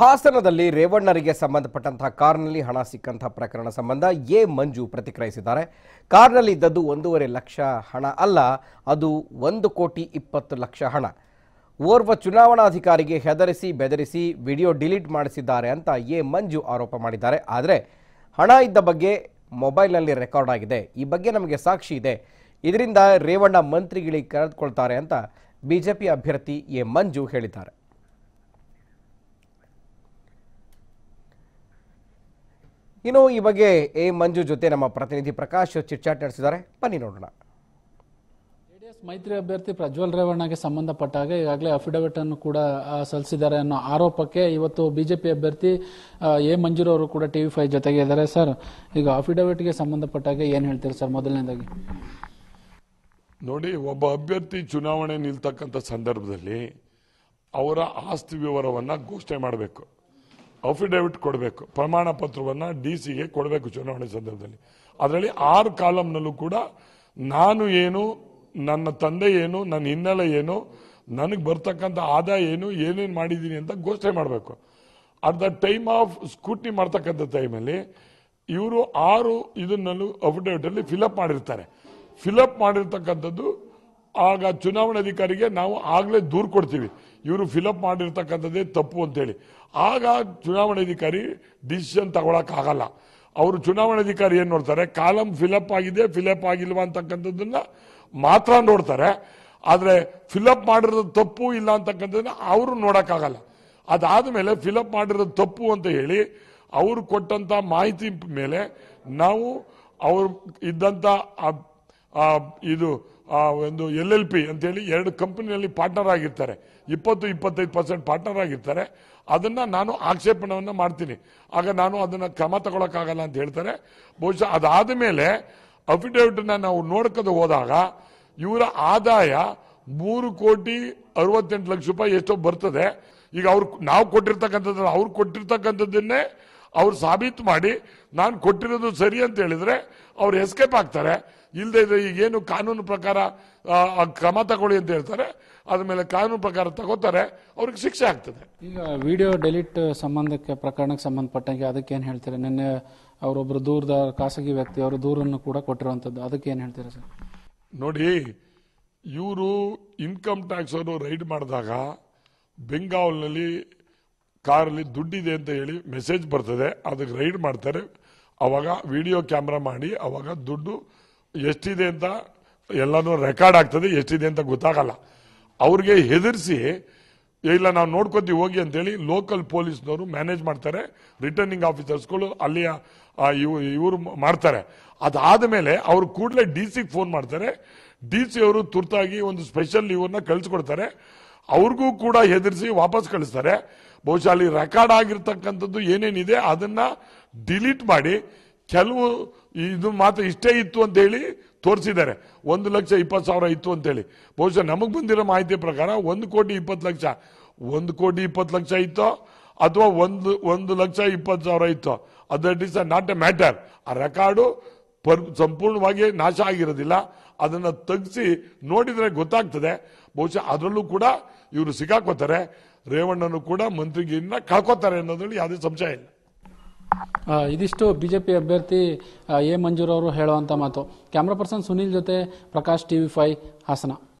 ಹಾಸನದಲ್ಲಿ ರೇವಣ್ಣರಿಗೆ ಸಂಬಂಧಪಟ್ಟಂತಹ ಕಾರ್ನಲ್ಲಿ ಹಣ ಸಿಕ್ಕಂತಹ ಪ್ರಕರಣ ಸಂಬಂಧ ಎ ಮಂಜು ಪ್ರತಿಕ್ರಿಯಿಸಿದ್ದಾರೆ ಕಾರ್ನಲ್ಲಿ ಇದ್ದದ್ದು ಒಂದೂವರೆ ಲಕ್ಷ ಹಣ ಅಲ್ಲ ಅದು ಒಂದು ಕೋಟಿ ಇಪ್ಪತ್ತು ಲಕ್ಷ ಹಣ ಓರ್ವ ಚುನಾವಣಾಧಿಕಾರಿಗೆ ಹೆದರಿಸಿ ಬೆದರಿಸಿ ವಿಡಿಯೋ ಡಿಲೀಟ್ ಮಾಡಿಸಿದ್ದಾರೆ ಅಂತ ಎ ಮಂಜು ಆರೋಪ ಮಾಡಿದ್ದಾರೆ ಆದರೆ ಹಣ ಇದ್ದ ಬಗ್ಗೆ ಮೊಬೈಲ್ನಲ್ಲಿ ರೆಕಾರ್ಡ್ ಆಗಿದೆ ಈ ಬಗ್ಗೆ ನಮಗೆ ಸಾಕ್ಷಿ ಇದೆ ಇದರಿಂದ ರೇವಣ್ಣ ಮಂತ್ರಿಗಳಿಗೆ ಕರೆದುಕೊಳ್ತಾರೆ ಅಂತ ಬಿಜೆಪಿ ಅಭ್ಯರ್ಥಿ ಎ ಮಂಜು ಹೇಳಿದ್ದಾರೆ ಇನ್ನು ಈ ಬಗ್ಗೆ ಎ ಮಂಜು ಜೊತೆ ನಮ್ಮ ಪ್ರತಿನಿಧಿ ಪ್ರಕಾಶ್ ಚಿಟ್ಚಾಟ್ ನಡೆಸಿದ್ದಾರೆ ಬನ್ನಿ ನೋಡೋಣ ಮೈತ್ರಿ ಅಭ್ಯರ್ಥಿ ಪ್ರಜ್ವಲ್ ರೇವಣ್ಣಗೆ ಸಂಬಂಧಪಟ್ಟಾಗ ಈಗಾಗಲೇ ಅಫಿಡವಿಟ್ ಅನ್ನು ಕೂಡ ಸಲ್ಲಿಸಿದ್ದಾರೆ ಅನ್ನೋ ಆರೋಪಕ್ಕೆ ಇವತ್ತು ಬಿಜೆಪಿ ಅಭ್ಯರ್ಥಿ ಎ ಮಂಜೂರು ಅವರು ಕೂಡ ಟಿವಿ ಫೈವ್ ಜೊತೆಗೆ ಇದ್ದಾರೆ ಸರ್ ಈಗ ಅಫಿಡವಿಟ್ಗೆ ಸಂಬಂಧಪಟ್ಟಾಗ ಏನು ಹೇಳ್ತೀರಿ ಸರ್ ಮೊದಲನೇದಾಗಿ ನೋಡಿ ಒಬ್ಬ ಅಭ್ಯರ್ಥಿ ಚುನಾವಣೆ ನಿಲ್ತಕ್ಕಂಥ ಸಂದರ್ಭದಲ್ಲಿ ಅವರ ಆಸ್ತಿ ವಿವರವನ್ನು ಘೋಷಣೆ ಮಾಡಬೇಕು ಅಫಿಡೇವಿಟ್ ಕೊಡಬೇಕು ಪ್ರಮಾಣ ಪತ್ರವನ್ನು ಡಿ ಸಿಗೆ ಕೊಡಬೇಕು ಚುನಾವಣೆ ಸಂದರ್ಭದಲ್ಲಿ ಅದರಲ್ಲಿ ಆರು ಕಾಲಂನಲ್ಲೂ ಕೂಡ ನಾನು ಏನು ನನ್ನ ತಂದೆ ಏನು ನನ್ನ ಹಿನ್ನೆಲೆ ಏನು ನನಗೆ ಬರ್ತಕ್ಕಂಥ ಆದಾಯ ಏನು ಏನೇನು ಮಾಡಿದ್ದೀನಿ ಅಂತ ಘೋಷಣೆ ಮಾಡಬೇಕು at the time of scrutiny ಮಾಡ್ತಕ್ಕಂಥ ಟೈಮಲ್ಲಿ ಇವರು ಆರು ಇದನ್ನಲ್ಲೂ ಅಫಿಡೇವಿಟಲ್ಲಿ ಫಿಲಪ್ ಮಾಡಿರ್ತಾರೆ ಫಿಲಪ್ ಮಾಡಿರ್ತಕ್ಕಂಥದ್ದು ಆಗ ಚುನಾವಣಾಧಿಕಾರಿಗೆ ನಾವು ಆಗಲೇ ದೂರು ಕೊಡ್ತೀವಿ ಇವರು ಫಿಲಪ್ ಮಾಡಿರ್ತಕ್ಕಂಥದ್ದೇ ತಪ್ಪು ಅಂತೇಳಿ ಆಗ ಚುನಾವಣಾಧಿಕಾರಿ ಡಿಸಿಷನ್ ತಗೊಳಕ್ಕಾಗಲ್ಲ ಅವರು ಚುನಾವಣಾಧಿಕಾರಿ ಏನು ನೋಡ್ತಾರೆ ಕಾಲಂ ಫಿಲಪ್ ಆಗಿದೆ ಫಿಲಪ್ ಆಗಿಲ್ವಾ ಅಂತಕ್ಕಂಥದ್ದನ್ನ ಮಾತ್ರ ನೋಡ್ತಾರೆ ಆದರೆ ಫಿಲಪ್ ಮಾಡಿರೋದು ತಪ್ಪು ಇಲ್ಲ ಅಂತಕ್ಕಂಥದ್ದನ್ನ ಅವರು ನೋಡೋಕ್ಕಾಗಲ್ಲ ಅದಾದ ಮೇಲೆ ಫಿಲಪ್ ಮಾಡಿರೋದು ತಪ್ಪು ಅಂತ ಹೇಳಿ ಅವರು ಕೊಟ್ಟಂಥ ಮಾಹಿತಿ ಮೇಲೆ ನಾವು ಅವರು ಇದ್ದಂಥ ಇದು ಆ ಒಂದು ಎಲ್ ಎಲ್ ಪಿ ಅಂತೇಳಿ ಎರಡು ಕಂಪನಿಯಲ್ಲಿ ಪಾರ್ಟ್ನರ್ ಆಗಿರ್ತಾರೆ ಇಪ್ಪತ್ತು ಇಪ್ಪತ್ತೈದು ಪರ್ಸೆಂಟ್ ಪಾರ್ಟ್ನರ್ ಆಗಿರ್ತಾರೆ ಅದನ್ನು ನಾನು ಆಕ್ಷೇಪಣವನ್ನು ಮಾಡ್ತೀನಿ ಆಗ ನಾನು ಅದನ್ನು ಕ್ರಮ ತಗೊಳಕ್ಕಾಗಲ್ಲ ಅಂತ ಹೇಳ್ತಾರೆ ಬಹುಶಃ ಅದಾದ ಮೇಲೆ ಅಫಿಡೇವಿಟನ್ನು ನಾವು ನೋಡ್ಕೊಂಡು ಹೋದಾಗ ಇವರ ಆದಾಯ ಮೂರು ಕೋಟಿ ಅರವತ್ತೆಂಟು ಲಕ್ಷ ರೂಪಾಯಿ ಎಷ್ಟೋ ಬರ್ತದೆ ಈಗ ಅವ್ರು ನಾವು ಕೊಟ್ಟಿರ್ತಕ್ಕಂಥದ್ದನ್ನು ಅವ್ರು ಕೊಟ್ಟಿರ್ತಕ್ಕಂಥದ್ದನ್ನೇ ಅವ್ರು ಸಾಬೀತು ಮಾಡಿ ನಾನು ಕೊಟ್ಟಿರೋದು ಸರಿ ಅಂತ ಹೇಳಿದರೆ ಅವ್ರು ಎಸ್ಕೇಪ್ ಆಗ್ತಾರೆ ಇಲ್ಲದೆ ಇದ್ರೆ ಈಗೇನು ಕಾನೂನು ಪ್ರಕಾರ ಕ್ರಮ ತಗೊಳ್ಳಿ ಅಂತ ಹೇಳ್ತಾರೆ ಅದ್ರ ಮೇಲೆ ಕಾನೂನು ಪ್ರಕಾರ ತಗೋತಾರೆ ಅವ್ರಿಗೆ ಶಿಕ್ಷೆ ಆಗ್ತದೆ ಈಗ ವಿಡಿಯೋ ಡೆಲಿಟ್ ಸಂಬಂಧಕ್ಕೆ ಪ್ರಕರಣಕ್ಕೆ ಸಂಬಂಧಪಟ್ಟಂಗೆ ಅದಕ್ಕೆ ಏನು ಹೇಳ್ತಾರೆ ನಿನ್ನೆ ಅವರೊಬ್ಬರು ದೂರದ ಖಾಸಗಿ ವ್ಯಕ್ತಿ ಅವರು ದೂರನ್ನು ಕೂಡ ಕೊಟ್ಟಿರುವಂಥದ್ದು ಅದಕ್ಕೆ ಏನು ಹೇಳ್ತೀರಾ ಸರ್ ನೋಡಿ ಇವರು ಇನ್ಕಮ್ ಟ್ಯಾಕ್ಸ್ ಅವರು ರೈಡ್ ಮಾಡಿದಾಗ ಬೆಂಗಾವಲ್ನಲ್ಲಿ ಕಾರಲ್ಲಿ ದುಡ್ಡಿದೆ ಅಂತ ಹೇಳಿ ಮೆಸೇಜ್ ಬರ್ತದೆ ಅದಕ್ಕೆ ರೈಡ್ ಮಾಡ್ತಾರೆ ಅವಾಗ ವಿಡಿಯೋ ಕ್ಯಾಮ್ರಾ ಮಾಡಿ ಅವಾಗ ದುಡ್ಡು ಎಷ್ಟಿದೆ ಅಂತ ಎಲ್ಲನೂ ರೆಕಾರ್ಡ್ ಆಗ್ತದೆ ಎಷ್ಟಿದೆ ಅಂತ ಗೊತ್ತಾಗಲ್ಲ ಅವ್ರಿಗೆ ಹೆದರಿಸಿ ಇಲ್ಲ ನಾವು ನೋಡ್ಕೊತೀವಿ ಹೋಗಿ ಅಂತೇಳಿ ಲೋಕಲ್ ಪೊಲೀಸ್ನವರು ಮ್ಯಾನೇಜ್ ಮಾಡ್ತಾರೆ ರಿಟರ್ನಿಂಗ್ ಆಫೀಸರ್ಸ್ಗಳು ಅಲ್ಲಿಯ ಇವು ಇವರು ಮಾಡ್ತಾರೆ ಅದಾದ ಮೇಲೆ ಅವ್ರು ಕೂಡಲೇ ಡಿ ಸಿಗೆ ಫೋನ್ ಮಾಡ್ತಾರೆ ಡಿ ಸಿ ಅವರು ತುರ್ತಾಗಿ ಒಂದು ಸ್ಪೆಷಲ್ ಇವ್ರನ್ನ ಕಳಿಸ್ಕೊಡ್ತಾರೆ ಅವ್ರಿಗೂ ಕೂಡ ಹೆದರಿಸಿ ವಾಪಸ್ ಕಳಿಸ್ತಾರೆ ಬಹುಶಃ ಅಲ್ಲಿ ರೆಕಾರ್ಡ್ ಆಗಿರ್ತಕ್ಕಂಥದ್ದು ಏನೇನಿದೆ ಅದನ್ನು ಡಿಲೀಟ್ ಮಾಡಿ ಕೆಲವು ಇದು ಮಾತ್ರ ಇಷ್ಟೇ ಇತ್ತು ಅಂತ ಹೇಳಿ ತೋರಿಸಿದ್ದಾರೆ ಒಂದು ಲಕ್ಷ ಇಪ್ಪತ್ತು ಸಾವಿರ ಇತ್ತು ಅಂತೇಳಿ ಬಹುಶಃ ನಮಗೆ ಬಂದಿರೋ ಮಾಹಿತಿ ಪ್ರಕಾರ ಒಂದು ಕೋಟಿ ಇಪ್ಪತ್ತು ಲಕ್ಷ ಒಂದು ಕೋಟಿ ಇಪ್ಪತ್ತು ಲಕ್ಷ ಇತ್ತೋ ಅಥವಾ ಒಂದು ಒಂದು ಲಕ್ಷ ಇಪ್ಪತ್ತು ಸಾವಿರ ಇತ್ತು that is a not a matter ಆ ರೆಕಾರ್ಡು ಪರ್ ಸಂಪೂರ್ಣವಾಗಿ ನಾಶ ಆಗಿರೋದಿಲ್ಲ ಅದನ್ನು ತಗ್ಸಿ ನೋಡಿದರೆ ಗೊತ್ತಾಗ್ತದೆ ಬಹುಶಃ ಅದರಲ್ಲೂ ಕೂಡ ಇವರು ಸಿಕ್ಕಾಕೋತಾರೆ ರೇವಣ್ಣನು ಕೂಡ ಮಂತ್ರಿಗಿನ್ನ ಕಳ್ಕೋತಾರೆ ಅನ್ನೋದ್ರಲ್ಲಿ ಯಾವುದೇ ಸಂಶಯ ಇಲ್ಲ ಇದಿಷ್ಟು ಬಿ ಜೆ ಪಿ ಅಭ್ಯರ್ಥಿ ಎ ಮಂಜೂರವರು ಹೇಳುವಂಥ ಮಾತು ಕ್ಯಾಮ್ರಾ ಪರ್ಸನ್ ಸುನಿಲ್ ಜೊತೆ Prakash T V five Hassan